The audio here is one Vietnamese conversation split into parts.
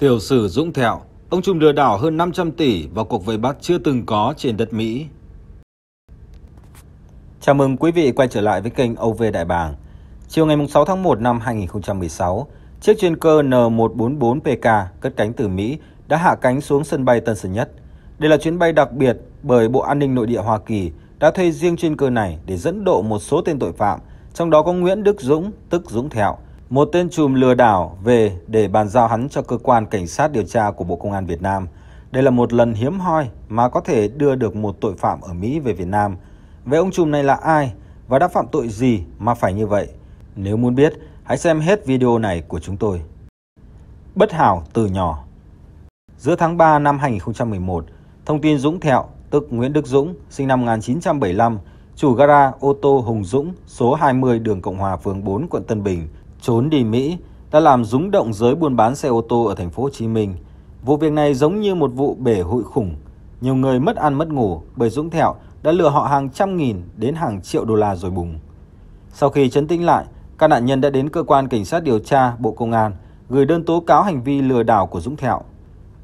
Tiểu sử Dũng Thẹo, ông Trùm lừa đảo hơn 500 tỷ vào cuộc vây bắt chưa từng có trên đất Mỹ. Chào mừng quý vị quay trở lại với kênh OV Đại Bàng. Chiều ngày 6 tháng 1 năm 2016, chiếc chuyên cơ N144PK cất cánh từ Mỹ đã hạ cánh xuống sân bay Tân Sơn Nhất. Đây là chuyến bay đặc biệt bởi Bộ An ninh Nội địa Hoa Kỳ đã thuê riêng chuyên cơ này để dẫn độ một số tên tội phạm, trong đó có Nguyễn Đức Dũng, tức Dũng Thẹo, một tên trùm lừa đảo về để bàn giao hắn cho cơ quan cảnh sát điều tra của Bộ Công an Việt Nam. Đây là một lần hiếm hoi mà có thể đưa được một tội phạm ở Mỹ về Việt Nam. Vậy ông trùm này là ai và đã phạm tội gì mà phải như vậy? Nếu muốn biết, hãy xem hết video này của chúng tôi. Bất hảo từ nhỏ Giữa tháng 3 năm 2011, thông tin Dũng Thẹo, tức Nguyễn Đức Dũng, sinh năm 1975, chủ gara ô tô Hùng Dũng, số 20 đường Cộng Hòa, phường 4, quận Tân Bình, trốn đi Mỹ đã làm rúng động giới buôn bán xe ô tô ở thành phố Hồ Chí Minh. Vụ việc này giống như một vụ bể hụi khủng. Nhiều người mất ăn mất ngủ bởi Dũng Thẹo đã lừa họ hàng trăm nghìn đến hàng triệu đô la rồi bùng. Sau khi chấn tĩnh lại, các nạn nhân đã đến cơ quan cảnh sát điều tra Bộ Công an gửi đơn tố cáo hành vi lừa đảo của Dũng Thẹo.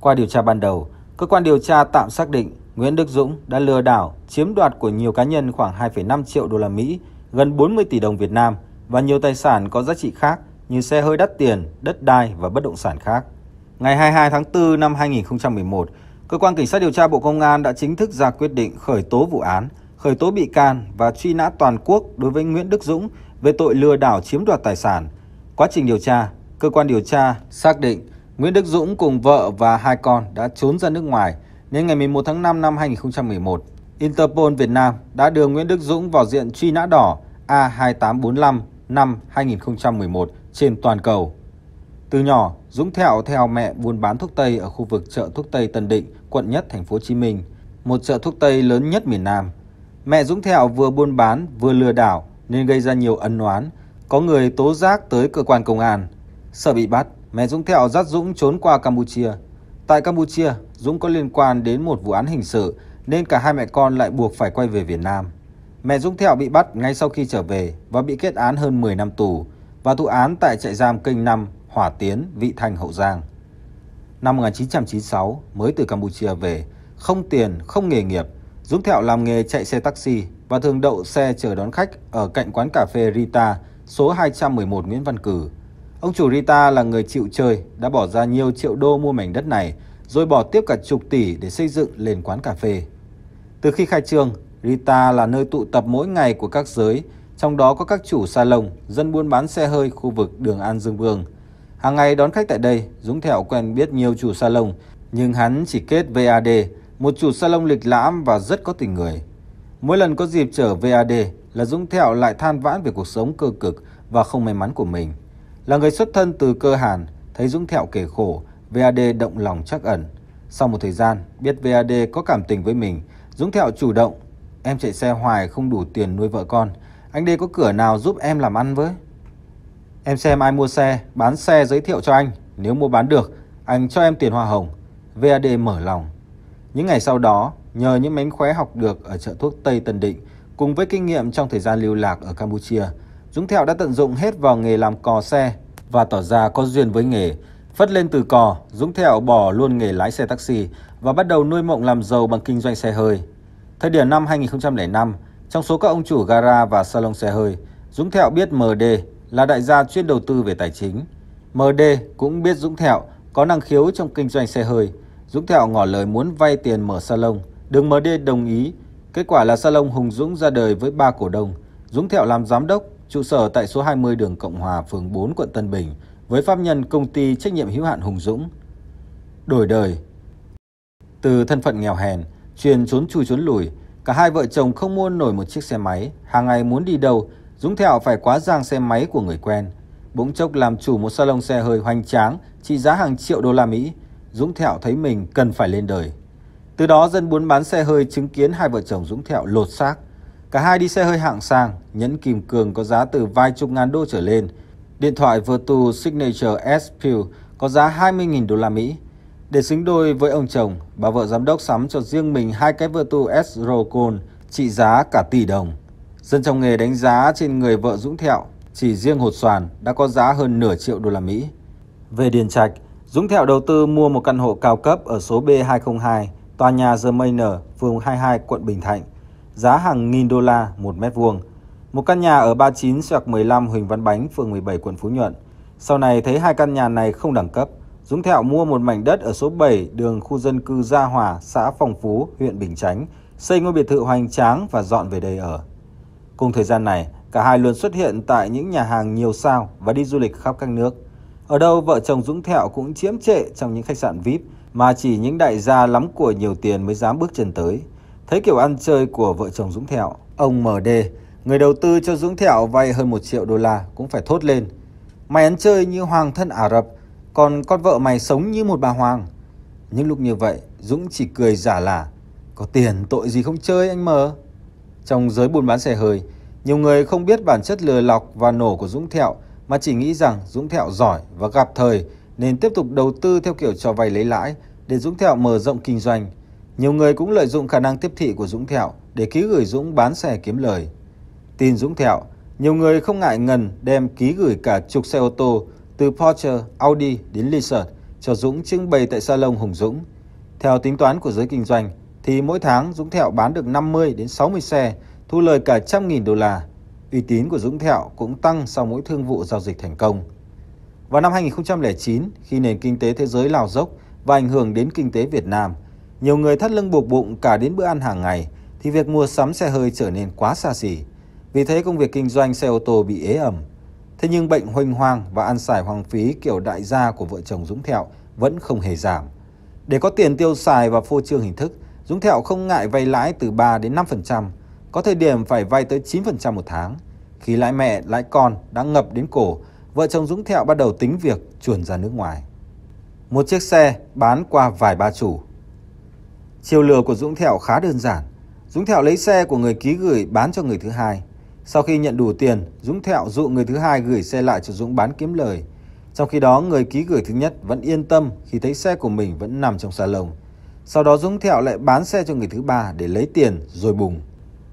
Qua điều tra ban đầu, cơ quan điều tra tạm xác định Nguyễn Đức Dũng đã lừa đảo, chiếm đoạt của nhiều cá nhân khoảng 2,5 triệu đô la Mỹ, gần 40 tỷ đồng Việt Nam – và nhiều tài sản có giá trị khác như xe hơi đắt tiền, đất đai và bất động sản khác. Ngày 22 tháng 4 năm 2011, Cơ quan Cảnh sát điều tra Bộ Công an đã chính thức ra quyết định khởi tố vụ án, khởi tố bị can và truy nã toàn quốc đối với Nguyễn Đức Dũng về tội lừa đảo chiếm đoạt tài sản. Quá trình điều tra, cơ quan điều tra xác định Nguyễn Đức Dũng cùng vợ và hai con đã trốn ra nước ngoài nên ngày 11 tháng 5 năm 2011, Interpol Việt Nam đã đưa Nguyễn Đức Dũng vào diện truy nã đỏ A2845 năm 2011 trên toàn cầu. Từ nhỏ, Dũng Thẹo theo mẹ buôn bán thuốc Tây ở khu vực chợ thuốc Tây Tân Định, quận nhất thành phố Hồ Chí Minh, một chợ thuốc Tây lớn nhất miền Nam. Mẹ Dũng Thẹo vừa buôn bán vừa lừa đảo nên gây ra nhiều ân oán, có người tố giác tới cơ quan công an. Sợ bị bắt, mẹ Dũng Thẹo dắt Dũng trốn qua Campuchia. Tại Campuchia, Dũng có liên quan đến một vụ án hình sự nên cả hai mẹ con lại buộc phải quay về Việt Nam. Mẹ Dũng Thẹo bị bắt ngay sau khi trở về và bị kết án hơn 10 năm tù và thụ án tại trại giam kênh 5, Hỏa Tiến, Vị Thanh, Hậu Giang. Năm 1996, mới từ Campuchia về, không tiền, không nghề nghiệp, Dũng Thẹo làm nghề chạy xe taxi và thường đậu xe chờ đón khách ở cạnh quán cà phê Rita, số 211 Nguyễn Văn Cử. Ông chủ Rita là người chịu chơi, đã bỏ ra nhiều triệu đô mua mảnh đất này, rồi bỏ tiếp cả chục tỷ để xây dựng lên quán cà phê. Từ khi khai trương, Rita là nơi tụ tập mỗi ngày của các giới, trong đó có các chủ salon, dân buôn bán xe hơi khu vực đường An Dương Vương. Hàng ngày đón khách tại đây, Dũng Thẹo quen biết nhiều chủ salon, nhưng hắn chỉ kết VAD, một chủ salon lịch lãm và rất có tình người. Mỗi lần có dịp trở VAD là Dũng Thẹo lại than vãn về cuộc sống cơ cực và không may mắn của mình. Là người xuất thân từ cơ hàn, thấy Dũng Thẹo kể khổ, VAD động lòng chắc ẩn. Sau một thời gian, biết VAD có cảm tình với mình, Dũng Thẹo chủ động Em chạy xe hoài không đủ tiền nuôi vợ con Anh đây có cửa nào giúp em làm ăn với Em xem ai mua xe Bán xe giới thiệu cho anh Nếu mua bán được Anh cho em tiền hoa hồng VAD mở lòng Những ngày sau đó Nhờ những mánh khóe học được ở chợ thuốc Tây Tân Định Cùng với kinh nghiệm trong thời gian lưu lạc ở Campuchia Dũng Thẹo đã tận dụng hết vào nghề làm cò xe Và tỏ ra có duyên với nghề Phất lên từ cò, Dũng Thẹo bỏ luôn nghề lái xe taxi và bắt đầu nuôi mộng làm giàu bằng kinh doanh xe hơi. Thời điểm năm 2005, trong số các ông chủ gara và salon xe hơi, Dũng Thẹo biết MD là đại gia chuyên đầu tư về tài chính. MD cũng biết Dũng Thẹo có năng khiếu trong kinh doanh xe hơi. Dũng Thẹo ngỏ lời muốn vay tiền mở salon, đường MD đồng ý. Kết quả là salon Hùng Dũng ra đời với ba cổ đông. Dũng Thẹo làm giám đốc, trụ sở tại số 20 đường Cộng Hòa, phường 4, quận Tân Bình, với pháp nhân công ty trách nhiệm hữu hạn Hùng Dũng. Đổi đời Từ thân phận nghèo hèn, Truyền trốn chui trốn lùi, cả hai vợ chồng không mua nổi một chiếc xe máy. Hàng ngày muốn đi đâu, Dũng Thẹo phải quá giang xe máy của người quen. Bỗng chốc làm chủ một salon xe hơi hoành tráng, trị giá hàng triệu đô la Mỹ. Dũng Thẹo thấy mình cần phải lên đời. Từ đó dân buôn bán xe hơi chứng kiến hai vợ chồng Dũng Thẹo lột xác. Cả hai đi xe hơi hạng sang, nhẫn kim cương có giá từ vài chục ngàn đô trở lên. Điện thoại Vertu Signature S Pure có giá 20.000 đô la Mỹ. Để xứng đôi với ông chồng, bà vợ giám đốc sắm cho riêng mình hai cái vợ tu Esrocon trị giá cả tỷ đồng. Dân trong nghề đánh giá trên người vợ Dũng Thẹo, chỉ riêng hột xoàn đã có giá hơn nửa triệu đô la Mỹ. Về Điền Trạch, Dũng Thẹo đầu tư mua một căn hộ cao cấp ở số B202, tòa nhà The Manor, phường 22, quận Bình Thạnh, giá hàng nghìn đô la một mét vuông. Một căn nhà ở 39 xoạc 15 Huỳnh Văn Bánh, phường 17, quận Phú Nhuận. Sau này thấy hai căn nhà này không đẳng cấp – Dũng Thẹo mua một mảnh đất ở số 7 đường khu dân cư Gia Hòa, xã Phong Phú, huyện Bình Chánh, xây ngôi biệt thự hoành tráng và dọn về đây ở. Cùng thời gian này, cả hai luôn xuất hiện tại những nhà hàng nhiều sao và đi du lịch khắp các nước. Ở đâu vợ chồng Dũng Thẹo cũng chiếm trệ trong những khách sạn VIP mà chỉ những đại gia lắm của nhiều tiền mới dám bước chân tới. Thấy kiểu ăn chơi của vợ chồng Dũng Thẹo, ông MD, người đầu tư cho Dũng Thẹo vay hơn 1 triệu đô la cũng phải thốt lên. Mày ăn chơi như hoàng thân Ả Rập, còn con vợ mày sống như một bà hoàng Những lúc như vậy Dũng chỉ cười giả là Có tiền tội gì không chơi anh mờ Trong giới buôn bán xe hơi Nhiều người không biết bản chất lừa lọc và nổ của Dũng Thẹo Mà chỉ nghĩ rằng Dũng Thẹo giỏi và gặp thời Nên tiếp tục đầu tư theo kiểu cho vay lấy lãi Để Dũng Thẹo mở rộng kinh doanh Nhiều người cũng lợi dụng khả năng tiếp thị của Dũng Thẹo Để ký gửi Dũng bán xe kiếm lời Tin Dũng Thẹo Nhiều người không ngại ngần đem ký gửi cả chục xe ô tô từ Porsche, Audi đến Lizard, cho Dũng trưng bày tại salon Hùng Dũng. Theo tính toán của giới kinh doanh, thì mỗi tháng Dũng Thẹo bán được 50 đến 60 xe, thu lời cả trăm nghìn đô la. Uy tín của Dũng Thẹo cũng tăng sau mỗi thương vụ giao dịch thành công. Vào năm 2009, khi nền kinh tế thế giới lao dốc và ảnh hưởng đến kinh tế Việt Nam, nhiều người thắt lưng buộc bụng cả đến bữa ăn hàng ngày, thì việc mua sắm xe hơi trở nên quá xa xỉ. Vì thế công việc kinh doanh xe ô tô bị ế ẩm, Thế nhưng bệnh hoành hoang và ăn xài hoang phí kiểu đại gia của vợ chồng Dũng Thẹo vẫn không hề giảm. Để có tiền tiêu xài và phô trương hình thức, Dũng Thẹo không ngại vay lãi từ 3 đến 5%, có thời điểm phải vay tới 9% một tháng. Khi lãi mẹ, lãi con đã ngập đến cổ, vợ chồng Dũng Thẹo bắt đầu tính việc chuồn ra nước ngoài. Một chiếc xe bán qua vài ba chủ. Chiều lừa của Dũng Thẹo khá đơn giản. Dũng Thẹo lấy xe của người ký gửi bán cho người thứ hai – sau khi nhận đủ tiền, Dũng thẹo dụ người thứ hai gửi xe lại cho Dũng bán kiếm lời. Trong khi đó, người ký gửi thứ nhất vẫn yên tâm khi thấy xe của mình vẫn nằm trong salon. Sau đó Dũng Thẹo lại bán xe cho người thứ ba để lấy tiền rồi bùng.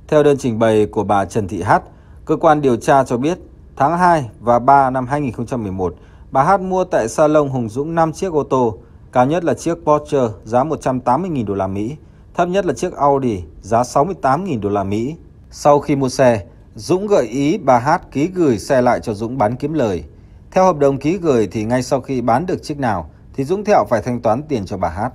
Theo đơn trình bày của bà Trần Thị Hát, cơ quan điều tra cho biết tháng 2 và 3 năm 2011, bà Hát mua tại salon Hùng Dũng 5 chiếc ô tô, cao nhất là chiếc Porsche giá 180.000 đô la Mỹ, thấp nhất là chiếc Audi giá 68.000 đô la Mỹ. Sau khi mua xe, Dũng gợi ý bà Hát ký gửi xe lại cho Dũng bán kiếm lời. Theo hợp đồng ký gửi thì ngay sau khi bán được chiếc nào thì Dũng Thẹo phải thanh toán tiền cho bà Hát.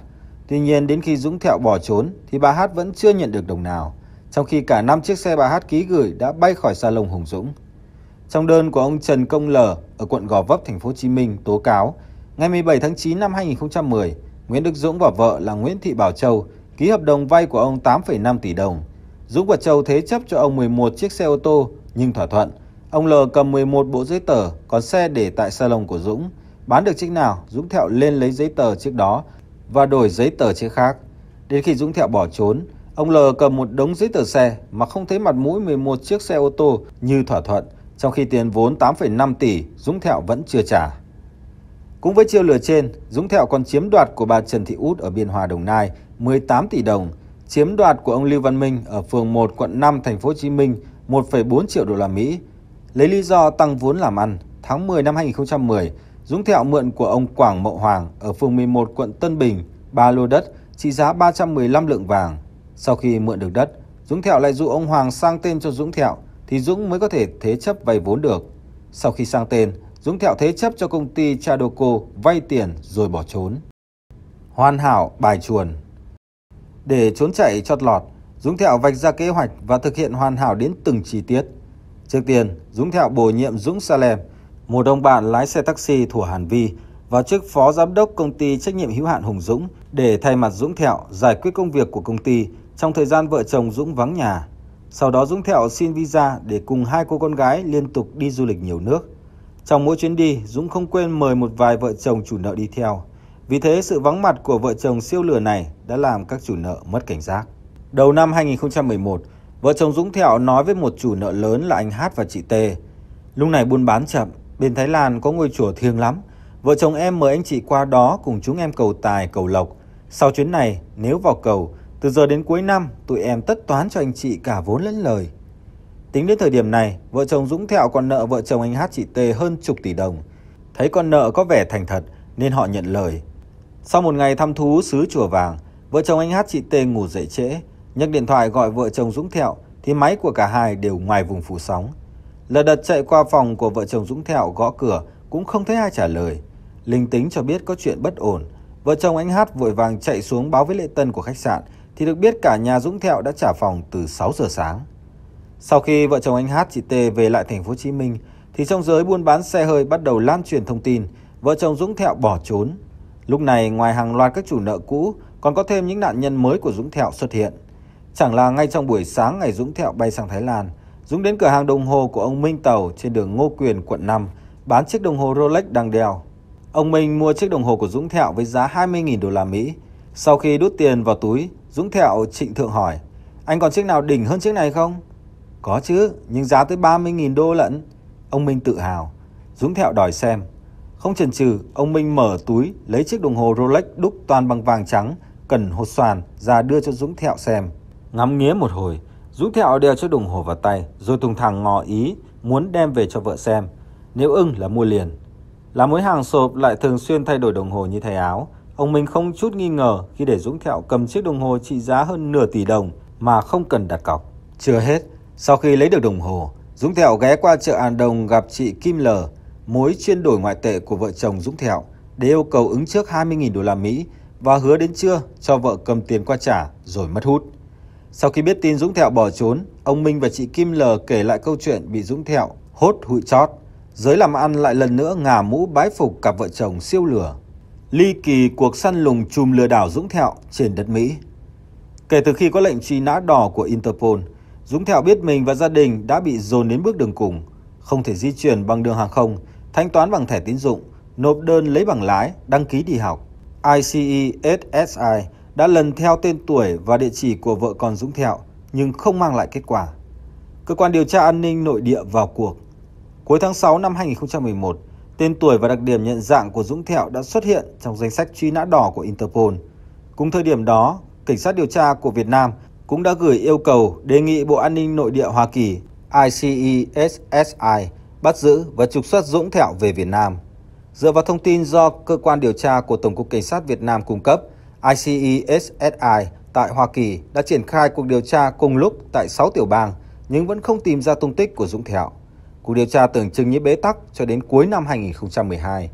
Tuy nhiên đến khi Dũng Thẹo bỏ trốn thì bà Hát vẫn chưa nhận được đồng nào, trong khi cả 5 chiếc xe bà Hát ký gửi đã bay khỏi salon Hùng Dũng. Trong đơn của ông Trần Công Lờ ở quận Gò Vấp, thành phố Hồ Chí Minh tố cáo, ngày 17 tháng 9 năm 2010, Nguyễn Đức Dũng và vợ là Nguyễn Thị Bảo Châu ký hợp đồng vay của ông 8,5 tỷ đồng Dũng và Châu thế chấp cho ông 11 chiếc xe ô tô, nhưng thỏa thuận. Ông L cầm 11 bộ giấy tờ, còn xe để tại salon của Dũng. Bán được chiếc nào, Dũng Thẹo lên lấy giấy tờ chiếc đó và đổi giấy tờ chiếc khác. Đến khi Dũng Thẹo bỏ trốn, ông L cầm một đống giấy tờ xe mà không thấy mặt mũi 11 chiếc xe ô tô như thỏa thuận, trong khi tiền vốn 8,5 tỷ Dũng Thẹo vẫn chưa trả. Cũng với chiêu lừa trên, Dũng Thẹo còn chiếm đoạt của bà Trần Thị Út ở Biên Hòa Đồng Nai 18 tỷ đồng, chiếm đoạt của ông Lưu Văn Minh ở phường 1 quận 5 thành phố Hồ Chí Minh 1,4 triệu đô la Mỹ. Lấy lý do tăng vốn làm ăn, tháng 10 năm 2010, Dũng Thẹo mượn của ông Quảng Mậu Hoàng ở phường 11 quận Tân Bình, ba lô đất trị giá 315 lượng vàng. Sau khi mượn được đất, Dũng Thẹo lại dụ ông Hoàng sang tên cho Dũng Thẹo thì Dũng mới có thể thế chấp vay vốn được. Sau khi sang tên, Dũng Thẹo thế chấp cho công ty Chadoco vay tiền rồi bỏ trốn. Hoàn hảo bài chuồn để trốn chạy chót lọt, Dũng Thẹo vạch ra kế hoạch và thực hiện hoàn hảo đến từng chi tiết. Trước tiên, Dũng Thẹo bổ nhiệm Dũng Salem, một đồng bạn lái xe taxi thủ Hàn Vi, vào chức phó giám đốc công ty trách nhiệm hữu hạn Hùng Dũng để thay mặt Dũng Thẹo giải quyết công việc của công ty trong thời gian vợ chồng Dũng vắng nhà. Sau đó Dũng Thẹo xin visa để cùng hai cô con gái liên tục đi du lịch nhiều nước. Trong mỗi chuyến đi, Dũng không quên mời một vài vợ chồng chủ nợ đi theo – vì thế, sự vắng mặt của vợ chồng siêu lừa này đã làm các chủ nợ mất cảnh giác. Đầu năm 2011, vợ chồng Dũng Thẹo nói với một chủ nợ lớn là anh Hát và chị T. Lúc này buôn bán chậm, bên Thái Lan có ngôi chùa thiêng lắm. Vợ chồng em mời anh chị qua đó cùng chúng em cầu tài, cầu lộc. Sau chuyến này, nếu vào cầu, từ giờ đến cuối năm, tụi em tất toán cho anh chị cả vốn lẫn lời. Tính đến thời điểm này, vợ chồng Dũng Thẹo còn nợ vợ chồng anh Hát chị T hơn chục tỷ đồng. Thấy con nợ có vẻ thành thật nên họ nhận lời. Sau một ngày thăm thú xứ chùa vàng, vợ chồng anh Hát chị T ngủ dậy trễ, nhấc điện thoại gọi vợ chồng Dũng Thẹo thì máy của cả hai đều ngoài vùng phủ sóng. Lật đật chạy qua phòng của vợ chồng Dũng Thẹo gõ cửa cũng không thấy ai trả lời. Linh tính cho biết có chuyện bất ổn, vợ chồng anh Hát vội vàng chạy xuống báo với lễ tân của khách sạn thì được biết cả nhà Dũng Thẹo đã trả phòng từ 6 giờ sáng. Sau khi vợ chồng anh Hát chị T về lại thành phố Hồ Chí Minh thì trong giới buôn bán xe hơi bắt đầu lan truyền thông tin vợ chồng Dũng Thẹo bỏ trốn Lúc này ngoài hàng loạt các chủ nợ cũ còn có thêm những nạn nhân mới của Dũng Thẹo xuất hiện. Chẳng là ngay trong buổi sáng ngày Dũng Thẹo bay sang Thái Lan, Dũng đến cửa hàng đồng hồ của ông Minh Tàu trên đường Ngô Quyền, quận 5, bán chiếc đồng hồ Rolex đang đeo. Ông Minh mua chiếc đồng hồ của Dũng Thẹo với giá 20.000 đô la Mỹ. Sau khi đút tiền vào túi, Dũng Thẹo trịnh thượng hỏi, anh còn chiếc nào đỉnh hơn chiếc này không? Có chứ, nhưng giá tới 30.000 đô lẫn Ông Minh tự hào. Dũng Thẹo đòi xem. Không chần chừ, ông Minh mở túi lấy chiếc đồng hồ Rolex đúc toàn bằng vàng trắng, cẩn hột xoàn ra đưa cho Dũng Thẹo xem. Ngắm nghía một hồi, Dũng Thẹo đeo chiếc đồng hồ vào tay rồi thùng thẳng ngỏ ý muốn đem về cho vợ xem. Nếu ưng là mua liền. Là mối hàng sộp lại thường xuyên thay đổi đồng hồ như thầy áo. Ông Minh không chút nghi ngờ khi để Dũng Thẹo cầm chiếc đồng hồ trị giá hơn nửa tỷ đồng mà không cần đặt cọc. Chưa hết, sau khi lấy được đồng hồ, Dũng Thẹo ghé qua chợ An Đồng gặp chị Kim Lờ, mối chuyên đổi ngoại tệ của vợ chồng Dũng Thẹo để yêu cầu ứng trước 20.000 đô la Mỹ và hứa đến trưa cho vợ cầm tiền qua trả rồi mất hút. Sau khi biết tin Dũng Thẹo bỏ trốn, ông Minh và chị Kim L kể lại câu chuyện bị Dũng Thẹo hốt hụi chót. Giới làm ăn lại lần nữa ngả mũ bái phục cặp vợ chồng siêu lửa. Ly kỳ cuộc săn lùng chùm lừa đảo Dũng Thẹo trên đất Mỹ. Kể từ khi có lệnh truy nã đỏ của Interpol, Dũng Thẹo biết mình và gia đình đã bị dồn đến bước đường cùng, không thể di chuyển bằng đường hàng không thanh toán bằng thẻ tín dụng, nộp đơn lấy bằng lái, đăng ký đi học. ICESSI e đã lần theo tên tuổi và địa chỉ của vợ con Dũng Thẹo nhưng không mang lại kết quả. Cơ quan điều tra an ninh nội địa vào cuộc. Cuối tháng 6 năm 2011, tên tuổi và đặc điểm nhận dạng của Dũng Thẹo đã xuất hiện trong danh sách truy nã đỏ của Interpol. Cùng thời điểm đó, Cảnh sát điều tra của Việt Nam cũng đã gửi yêu cầu đề nghị Bộ An ninh Nội địa Hoa Kỳ ICESSI bắt giữ và trục xuất Dũng Thẹo về Việt Nam. Dựa vào thông tin do cơ quan điều tra của Tổng cục Cảnh sát Việt Nam cung cấp, ICESSI e tại Hoa Kỳ đã triển khai cuộc điều tra cùng lúc tại 6 tiểu bang nhưng vẫn không tìm ra tung tích của Dũng Thẹo. Cuộc điều tra tưởng chừng như bế tắc cho đến cuối năm 2012.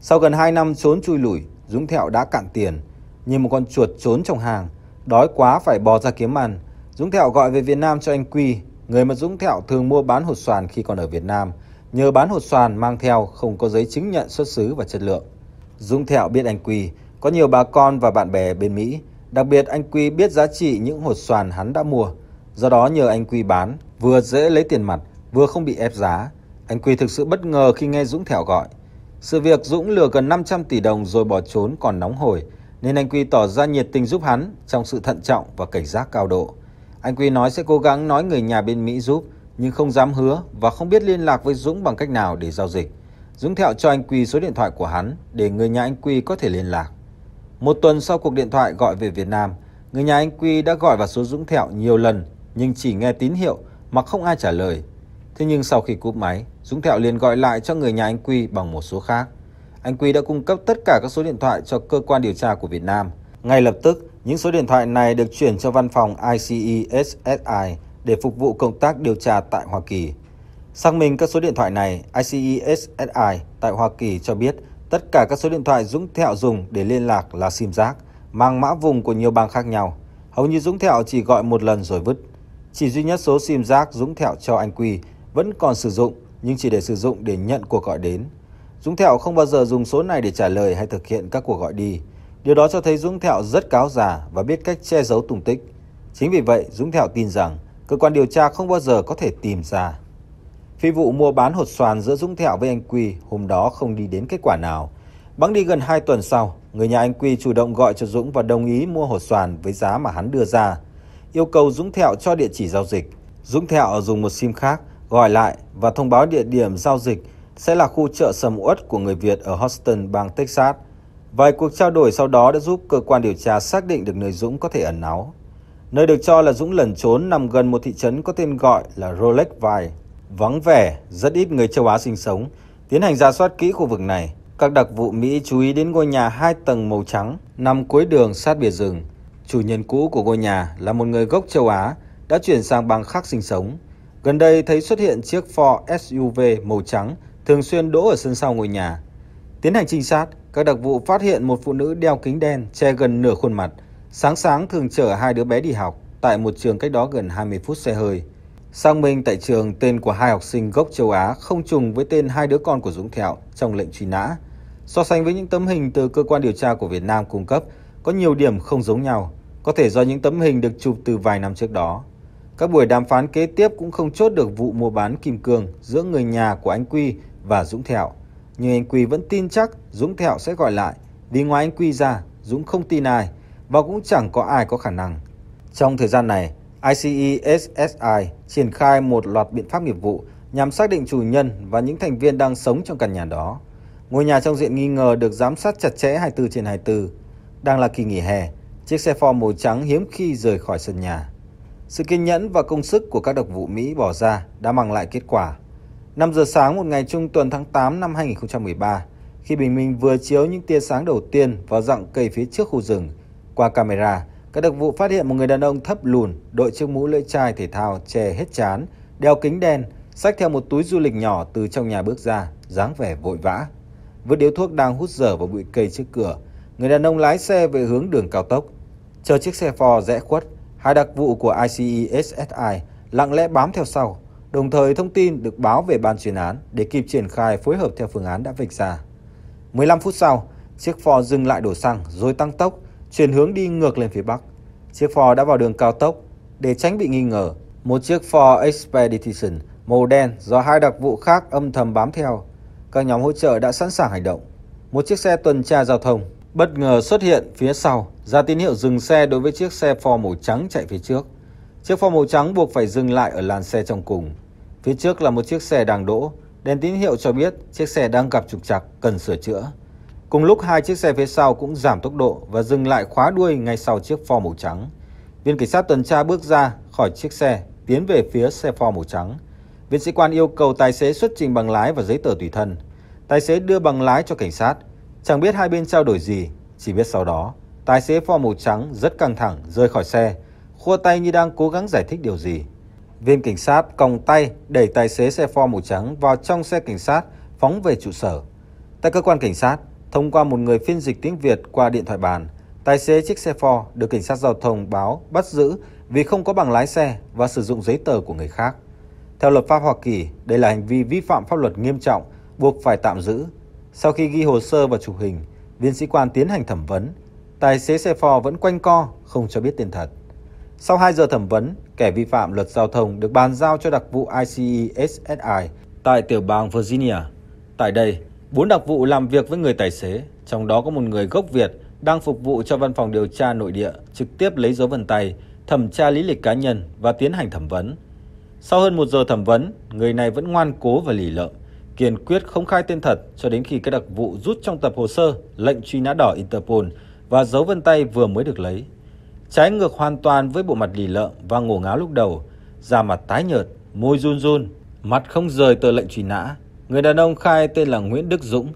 Sau gần 2 năm trốn chui lủi, Dũng Thẹo đã cạn tiền, như một con chuột trốn trong hàng, đói quá phải bò ra kiếm ăn. Dũng Thẹo gọi về Việt Nam cho anh Quy, người mà Dũng Thẹo thường mua bán hột xoàn khi còn ở Việt Nam, Nhờ bán hột xoàn mang theo không có giấy chứng nhận xuất xứ và chất lượng. Dung Thẹo biết anh Quy có nhiều bà con và bạn bè bên Mỹ, đặc biệt anh Quy biết giá trị những hột xoàn hắn đã mua, do đó nhờ anh Quy bán, vừa dễ lấy tiền mặt, vừa không bị ép giá. Anh Quy thực sự bất ngờ khi nghe Dũng Thẹo gọi. Sự việc Dũng lừa gần 500 tỷ đồng rồi bỏ trốn còn nóng hổi, nên anh Quy tỏ ra nhiệt tình giúp hắn trong sự thận trọng và cảnh giác cao độ. Anh Quy nói sẽ cố gắng nói người nhà bên Mỹ giúp, nhưng không dám hứa và không biết liên lạc với Dũng bằng cách nào để giao dịch. Dũng Thẹo cho anh Quy số điện thoại của hắn để người nhà anh Quy có thể liên lạc. Một tuần sau cuộc điện thoại gọi về Việt Nam, người nhà anh Quy đã gọi vào số Dũng Thẹo nhiều lần nhưng chỉ nghe tín hiệu mà không ai trả lời. Thế nhưng sau khi cúp máy, Dũng Thẹo liền gọi lại cho người nhà anh Quy bằng một số khác. Anh Quy đã cung cấp tất cả các số điện thoại cho cơ quan điều tra của Việt Nam. Ngay lập tức, những số điện thoại này được chuyển cho văn phòng ICE để phục vụ công tác điều tra tại Hoa Kỳ. Xác minh các số điện thoại này, ICESSI e tại Hoa Kỳ cho biết tất cả các số điện thoại Dũng Thẹo dùng để liên lạc là sim giác, mang mã vùng của nhiều bang khác nhau. Hầu như Dũng Thẹo chỉ gọi một lần rồi vứt. Chỉ duy nhất số sim giác Dũng Thẹo cho anh Quy vẫn còn sử dụng nhưng chỉ để sử dụng để nhận cuộc gọi đến. Dũng Thẹo không bao giờ dùng số này để trả lời hay thực hiện các cuộc gọi đi. Điều đó cho thấy Dũng Thẹo rất cáo già và biết cách che giấu tung tích. Chính vì vậy, Dũng Thẹo tin rằng cơ quan điều tra không bao giờ có thể tìm ra. Phi vụ mua bán hột xoàn giữa Dũng Thẹo với anh Quy hôm đó không đi đến kết quả nào. Bẵng đi gần 2 tuần sau, người nhà anh Quy chủ động gọi cho Dũng và đồng ý mua hột xoàn với giá mà hắn đưa ra. Yêu cầu Dũng Thẹo cho địa chỉ giao dịch. Dũng Thẹo dùng một sim khác gọi lại và thông báo địa điểm giao dịch sẽ là khu chợ sầm uất của người Việt ở Houston, bang Texas. Vài cuộc trao đổi sau đó đã giúp cơ quan điều tra xác định được nơi Dũng có thể ẩn náu nơi được cho là Dũng lẩn trốn nằm gần một thị trấn có tên gọi là Rolex Vai. Vắng vẻ, rất ít người châu Á sinh sống, tiến hành ra soát kỹ khu vực này. Các đặc vụ Mỹ chú ý đến ngôi nhà hai tầng màu trắng nằm cuối đường sát bìa rừng. Chủ nhân cũ của ngôi nhà là một người gốc châu Á đã chuyển sang bang khác sinh sống. Gần đây thấy xuất hiện chiếc Ford SUV màu trắng thường xuyên đỗ ở sân sau ngôi nhà. Tiến hành trinh sát, các đặc vụ phát hiện một phụ nữ đeo kính đen che gần nửa khuôn mặt – Sáng sáng thường chở hai đứa bé đi học tại một trường cách đó gần 20 phút xe hơi. Sang minh tại trường tên của hai học sinh gốc châu Á không trùng với tên hai đứa con của Dũng Thẹo trong lệnh truy nã. So sánh với những tấm hình từ cơ quan điều tra của Việt Nam cung cấp, có nhiều điểm không giống nhau, có thể do những tấm hình được chụp từ vài năm trước đó. Các buổi đàm phán kế tiếp cũng không chốt được vụ mua bán kim cương giữa người nhà của anh Quy và Dũng Thẹo. Nhưng anh Quy vẫn tin chắc Dũng Thẹo sẽ gọi lại, vì ngoài anh Quy ra, Dũng không tin ai – và cũng chẳng có ai có khả năng. Trong thời gian này, ICESSI e triển khai một loạt biện pháp nghiệp vụ nhằm xác định chủ nhân và những thành viên đang sống trong căn nhà đó. Ngôi nhà trong diện nghi ngờ được giám sát chặt chẽ 24 trên 24. Đang là kỳ nghỉ hè, chiếc xe Ford màu trắng hiếm khi rời khỏi sân nhà. Sự kiên nhẫn và công sức của các đặc vụ Mỹ bỏ ra đã mang lại kết quả. 5 giờ sáng một ngày trung tuần tháng 8 năm 2013, khi bình minh vừa chiếu những tia sáng đầu tiên vào dặng cây phía trước khu rừng, qua camera, các đặc vụ phát hiện một người đàn ông thấp lùn, đội chiếc mũ lưỡi chai thể thao che hết chán, đeo kính đen, xách theo một túi du lịch nhỏ từ trong nhà bước ra, dáng vẻ vội vã. Với điếu thuốc đang hút dở vào bụi cây trước cửa, người đàn ông lái xe về hướng đường cao tốc. Chờ chiếc xe Ford rẽ khuất, hai đặc vụ của ICE SSI lặng lẽ bám theo sau, đồng thời thông tin được báo về ban chuyên án để kịp triển khai phối hợp theo phương án đã vạch ra. 15 phút sau, chiếc Ford dừng lại đổ xăng rồi tăng tốc, chuyển hướng đi ngược lên phía Bắc. Chiếc Ford đã vào đường cao tốc. Để tránh bị nghi ngờ, một chiếc Ford Expedition màu đen do hai đặc vụ khác âm thầm bám theo. Các nhóm hỗ trợ đã sẵn sàng hành động. Một chiếc xe tuần tra giao thông bất ngờ xuất hiện phía sau, ra tín hiệu dừng xe đối với chiếc xe Ford màu trắng chạy phía trước. Chiếc Ford màu trắng buộc phải dừng lại ở làn xe trong cùng. Phía trước là một chiếc xe đang đỗ, đèn tín hiệu cho biết chiếc xe đang gặp trục trặc cần sửa chữa. Cùng lúc hai chiếc xe phía sau cũng giảm tốc độ và dừng lại khóa đuôi ngay sau chiếc Ford màu trắng. Viên cảnh sát tuần tra bước ra khỏi chiếc xe, tiến về phía xe Ford màu trắng. Viên sĩ quan yêu cầu tài xế xuất trình bằng lái và giấy tờ tùy thân. Tài xế đưa bằng lái cho cảnh sát. Chẳng biết hai bên trao đổi gì, chỉ biết sau đó, tài xế Ford màu trắng rất căng thẳng rơi khỏi xe, khua tay như đang cố gắng giải thích điều gì. Viên cảnh sát còng tay đẩy tài xế xe Ford màu trắng vào trong xe cảnh sát phóng về trụ sở. Tại cơ quan cảnh sát, Thông qua một người phiên dịch tiếng Việt qua điện thoại bàn, tài xế chiếc xe Ford được cảnh sát giao thông báo bắt giữ vì không có bằng lái xe và sử dụng giấy tờ của người khác. Theo luật pháp Hoa Kỳ, đây là hành vi vi phạm pháp luật nghiêm trọng, buộc phải tạm giữ. Sau khi ghi hồ sơ và chụp hình, viên sĩ quan tiến hành thẩm vấn. Tài xế xe Ford vẫn quanh co, không cho biết tên thật. Sau 2 giờ thẩm vấn, kẻ vi phạm luật giao thông được bàn giao cho đặc vụ ICE SSI tại tiểu bang Virginia. Tại đây, Bốn đặc vụ làm việc với người tài xế, trong đó có một người gốc Việt đang phục vụ cho văn phòng điều tra nội địa trực tiếp lấy dấu vân tay, thẩm tra lý lịch cá nhân và tiến hành thẩm vấn. Sau hơn một giờ thẩm vấn, người này vẫn ngoan cố và lì lợm, kiên quyết không khai tên thật cho đến khi các đặc vụ rút trong tập hồ sơ lệnh truy nã đỏ Interpol và dấu vân tay vừa mới được lấy. Trái ngược hoàn toàn với bộ mặt lì lợm và ngổ ngáo lúc đầu, da mặt tái nhợt, môi run run, mặt không rời tờ lệnh truy nã, Người đàn ông khai tên là Nguyễn Đức Dũng.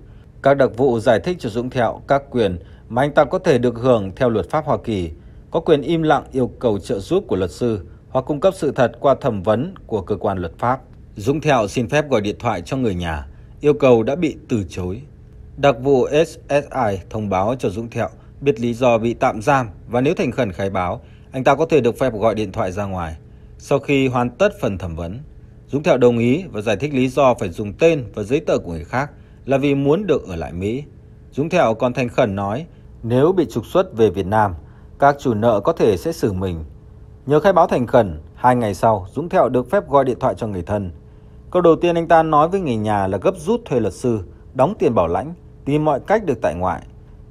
Các đặc vụ giải thích cho Dũng Thẹo các quyền mà anh ta có thể được hưởng theo luật pháp Hoa Kỳ, có quyền im lặng yêu cầu trợ giúp của luật sư hoặc cung cấp sự thật qua thẩm vấn của cơ quan luật pháp. Dũng Thẹo xin phép gọi điện thoại cho người nhà, yêu cầu đã bị từ chối. Đặc vụ SSI thông báo cho Dũng Thẹo biết lý do bị tạm giam và nếu thành khẩn khai báo, anh ta có thể được phép gọi điện thoại ra ngoài. Sau khi hoàn tất phần thẩm vấn, Dũng Thẹo đồng ý và giải thích lý do phải dùng tên và giấy tờ của người khác là vì muốn được ở lại Mỹ. Dũng Thẹo còn thành khẩn nói, nếu bị trục xuất về Việt Nam, các chủ nợ có thể sẽ xử mình. Nhờ khai báo thành khẩn, hai ngày sau, Dũng Thẹo được phép gọi điện thoại cho người thân. Câu đầu tiên anh ta nói với người nhà là gấp rút thuê luật sư, đóng tiền bảo lãnh, tìm mọi cách được tại ngoại.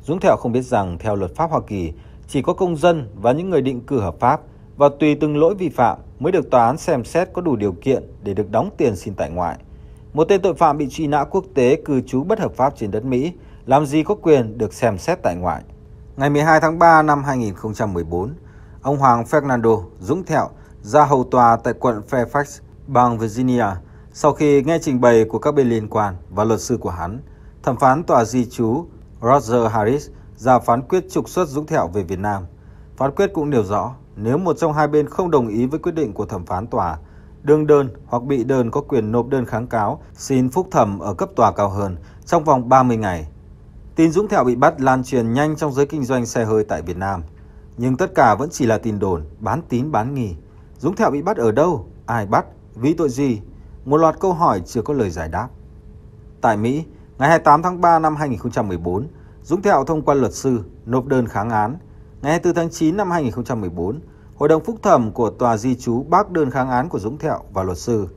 Dũng Thẹo không biết rằng theo luật pháp Hoa Kỳ, chỉ có công dân và những người định cư hợp pháp và tùy từng lỗi vi phạm mới được tòa án xem xét có đủ điều kiện để được đóng tiền xin tại ngoại. Một tên tội phạm bị truy nã quốc tế cư trú bất hợp pháp trên đất Mỹ làm gì có quyền được xem xét tại ngoại. Ngày 12 tháng 3 năm 2014, ông Hoàng Fernando Dũng Thẹo ra hầu tòa tại quận Fairfax, bang Virginia sau khi nghe trình bày của các bên liên quan và luật sư của hắn. Thẩm phán tòa di trú Roger Harris ra phán quyết trục xuất Dũng Thẹo về Việt Nam. Phán quyết cũng nêu rõ, nếu một trong hai bên không đồng ý với quyết định của thẩm phán tòa, đương đơn hoặc bị đơn có quyền nộp đơn kháng cáo, xin phúc thẩm ở cấp tòa cao hơn trong vòng 30 ngày. Tin Dũng Thẹo bị bắt lan truyền nhanh trong giới kinh doanh xe hơi tại Việt Nam. Nhưng tất cả vẫn chỉ là tin đồn, bán tín bán nghi. Dũng Thẹo bị bắt ở đâu? Ai bắt? Vì tội gì? Một loạt câu hỏi chưa có lời giải đáp. Tại Mỹ, ngày 28 tháng 3 năm 2014, Dũng Thẹo thông qua luật sư nộp đơn kháng án Ngày 4 tháng 9 năm 2014, Hội đồng phúc thẩm của tòa di trú bác đơn kháng án của Dũng Thẹo và luật sư.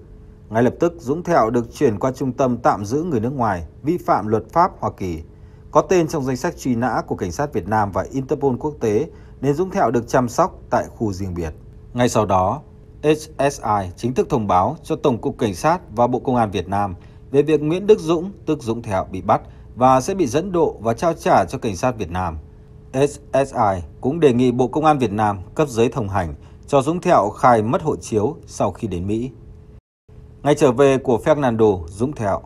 Ngay lập tức, Dũng Thẹo được chuyển qua trung tâm tạm giữ người nước ngoài vi phạm luật pháp Hoa Kỳ, có tên trong danh sách truy nã của cảnh sát Việt Nam và Interpol quốc tế nên Dũng Thẹo được chăm sóc tại khu riêng biệt. Ngay sau đó, HSI chính thức thông báo cho Tổng cục Cảnh sát và Bộ Công an Việt Nam về việc Nguyễn Đức Dũng, tức Dũng Thẹo, bị bắt và sẽ bị dẫn độ và trao trả cho Cảnh sát Việt Nam. SSI cũng đề nghị Bộ Công an Việt Nam cấp giấy thông hành cho Dũng Thẹo khai mất hộ chiếu sau khi đến Mỹ. Ngày trở về của Fernando Dũng Thẹo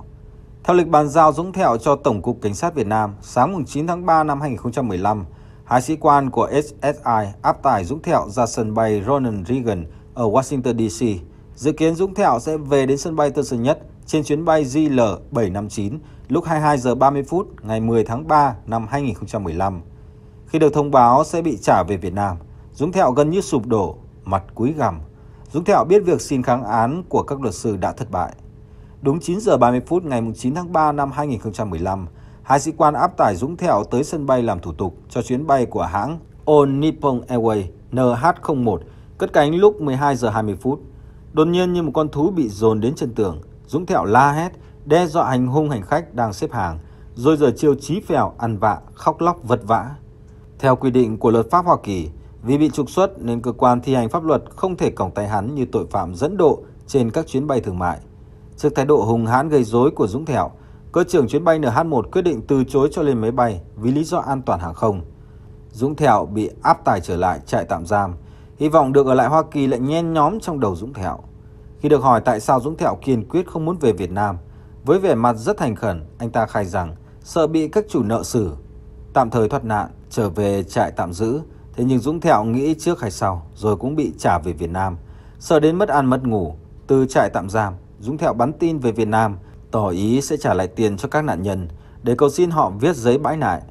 Theo lịch bàn giao Dũng Thẹo cho Tổng cục Cảnh sát Việt Nam, sáng 9 tháng 3 năm 2015, hai sĩ quan của SSI áp tải Dũng Thẹo ra sân bay Ronald Reagan ở Washington DC. Dự kiến Dũng Thẹo sẽ về đến sân bay Tân Sơn Nhất trên chuyến bay JL759 lúc 22 giờ 30 phút ngày 10 tháng 3 năm 2015. Khi được thông báo sẽ bị trả về Việt Nam, Dũng Thẹo gần như sụp đổ, mặt cúi gằm. Dũng Thẹo biết việc xin kháng án của các luật sư đã thất bại. Đúng 9 giờ 30 phút ngày 9 tháng 3 năm 2015, hai sĩ quan áp tải Dũng Thẹo tới sân bay làm thủ tục cho chuyến bay của hãng All Nippon Airways NH01 cất cánh lúc 12 giờ 20 phút. Đột nhiên như một con thú bị dồn đến chân tường, Dũng Thẹo la hét, đe dọa hành hung hành khách đang xếp hàng, rồi giờ chiêu trí phèo ăn vạ, khóc lóc vật vã. Theo quy định của luật pháp Hoa Kỳ, vì bị trục xuất nên cơ quan thi hành pháp luật không thể còng tay hắn như tội phạm dẫn độ trên các chuyến bay thương mại. Trước thái độ hùng hãn gây rối của Dũng Thẹo, cơ trưởng chuyến bay NH1 quyết định từ chối cho lên máy bay vì lý do an toàn hàng không. Dũng Thẹo bị áp tài trở lại trại tạm giam, hy vọng được ở lại Hoa Kỳ lại nhen nhóm trong đầu Dũng Thẹo. Khi được hỏi tại sao Dũng Thẹo kiên quyết không muốn về Việt Nam, với vẻ mặt rất thành khẩn, anh ta khai rằng sợ bị các chủ nợ xử. Tạm thời thoát nạn, trở về trại tạm giữ, thế nhưng Dũng Thẹo nghĩ trước hay sau rồi cũng bị trả về Việt Nam. Sợ đến mất ăn mất ngủ, từ trại tạm giam, Dũng Thẹo bắn tin về Việt Nam, tỏ ý sẽ trả lại tiền cho các nạn nhân để cầu xin họ viết giấy bãi nại.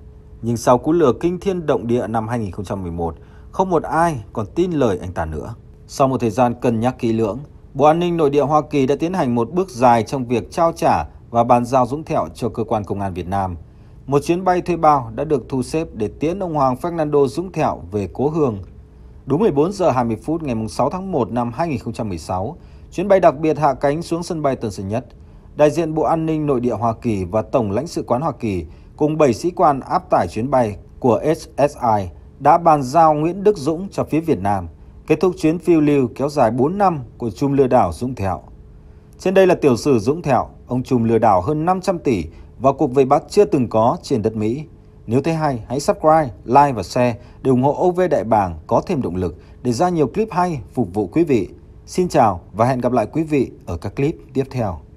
Nhưng sau cú lừa kinh thiên động địa năm 2011, không một ai còn tin lời anh ta nữa. Sau một thời gian cân nhắc kỹ lưỡng, Bộ An ninh Nội địa Hoa Kỳ đã tiến hành một bước dài trong việc trao trả và bàn giao Dũng Thẹo cho cơ quan công an Việt Nam – một chuyến bay thuê bao đã được thu xếp để tiễn ông Hoàng Fernando Dũng Thẹo về cố hương. Đúng 14 giờ 20 phút ngày 6 tháng 1 năm 2016, chuyến bay đặc biệt hạ cánh xuống sân bay Tân Sơn Nhất. Đại diện Bộ An ninh Nội địa Hoa Kỳ và Tổng lãnh sự quán Hoa Kỳ cùng 7 sĩ quan áp tải chuyến bay của SSI đã bàn giao Nguyễn Đức Dũng cho phía Việt Nam, kết thúc chuyến phiêu lưu kéo dài 4 năm của chùm lừa đảo Dũng Thẹo. Trên đây là tiểu sử Dũng Thẹo, ông chùm lừa đảo hơn 500 tỷ và cuộc vây bắt chưa từng có trên đất Mỹ. Nếu thấy hay, hãy subscribe, like và share để ủng hộ OV Đại Bàng có thêm động lực để ra nhiều clip hay phục vụ quý vị. Xin chào và hẹn gặp lại quý vị ở các clip tiếp theo.